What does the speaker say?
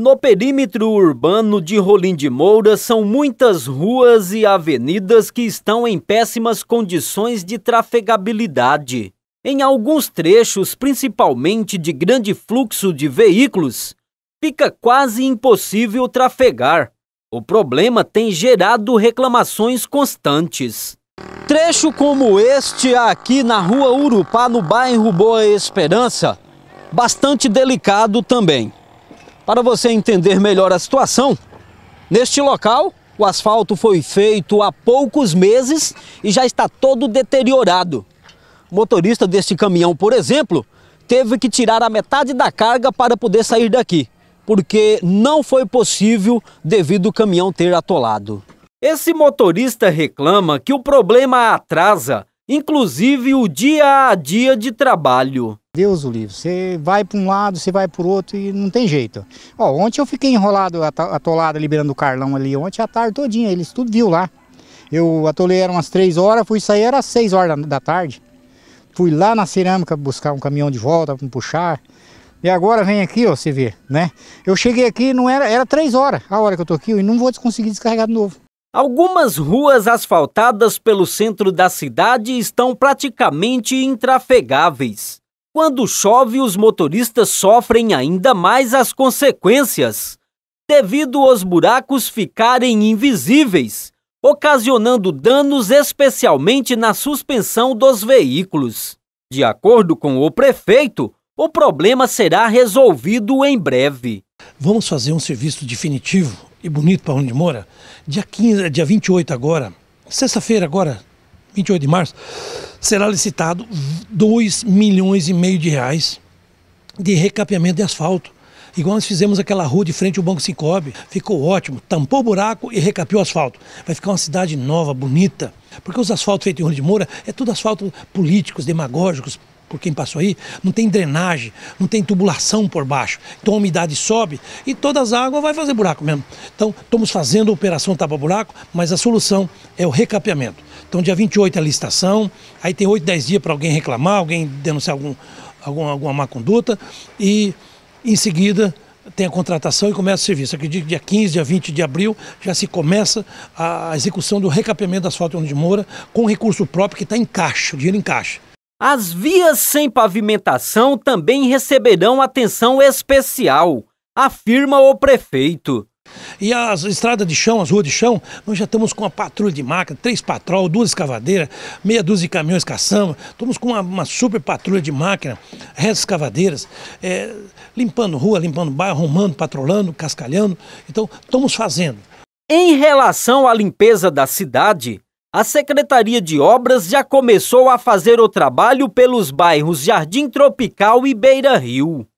No perímetro urbano de Rolim de Moura, são muitas ruas e avenidas que estão em péssimas condições de trafegabilidade. Em alguns trechos, principalmente de grande fluxo de veículos, fica quase impossível trafegar. O problema tem gerado reclamações constantes. Trecho como este aqui na rua Urupá, no bairro Boa Esperança, bastante delicado também. Para você entender melhor a situação, neste local o asfalto foi feito há poucos meses e já está todo deteriorado. O motorista deste caminhão, por exemplo, teve que tirar a metade da carga para poder sair daqui, porque não foi possível devido o caminhão ter atolado. Esse motorista reclama que o problema atrasa, inclusive o dia a dia de trabalho. Deus o livro. Você vai para um lado, você vai para o outro e não tem jeito. Ó, ontem eu fiquei enrolado, atolado liberando o Carlão ali, ontem a tarde todinha, eles tudo viu lá. Eu atolei era umas 3 horas, fui sair era 6 horas da tarde. Fui lá na cerâmica buscar um caminhão de volta para puxar. E agora vem aqui, ó, você vê, né? Eu cheguei aqui, não era, era 3 horas a hora que eu tô aqui e não vou conseguir descarregar de novo. Algumas ruas asfaltadas pelo centro da cidade estão praticamente intrafegáveis. Quando chove, os motoristas sofrem ainda mais as consequências, devido aos buracos ficarem invisíveis, ocasionando danos especialmente na suspensão dos veículos. De acordo com o prefeito, o problema será resolvido em breve. Vamos fazer um serviço definitivo e bonito para onde mora? Dia, 15, dia 28 agora, sexta-feira agora, 28 de março, será licitado 2 milhões e meio de reais de recapeamento de asfalto. Igual nós fizemos aquela rua de frente ao Banco Sincob, ficou ótimo, tampou o buraco e recapiou o asfalto. Vai ficar uma cidade nova, bonita, porque os asfaltos feitos em Rio de Moura é tudo asfalto políticos, demagógicos, por quem passou aí, não tem drenagem, não tem tubulação por baixo. Então a umidade sobe e todas as águas vai fazer buraco mesmo. Então estamos fazendo a operação tapa-buraco, mas a solução é o recapeamento. Então dia 28 é a licitação, aí tem 8, 10 dias para alguém reclamar, alguém denunciar algum, alguma, alguma má conduta e em seguida tem a contratação e começa o serviço. Acredito que dia 15, dia 20 de abril já se começa a execução do recapeamento das asfalto onde mora com recurso próprio que está em caixa, dinheiro em caixa. As vias sem pavimentação também receberão atenção especial, afirma o prefeito. E as estradas de chão, as ruas de chão, nós já estamos com uma patrulha de máquina, três patrol, duas escavadeiras, meia dúzia de caminhões caçamba, estamos com uma, uma super patrulha de máquina, retas escavadeiras, é, limpando rua, limpando bairro, arrumando, patrolando, cascalhando. Então, estamos fazendo. Em relação à limpeza da cidade, a Secretaria de Obras já começou a fazer o trabalho pelos bairros Jardim Tropical e Beira Rio.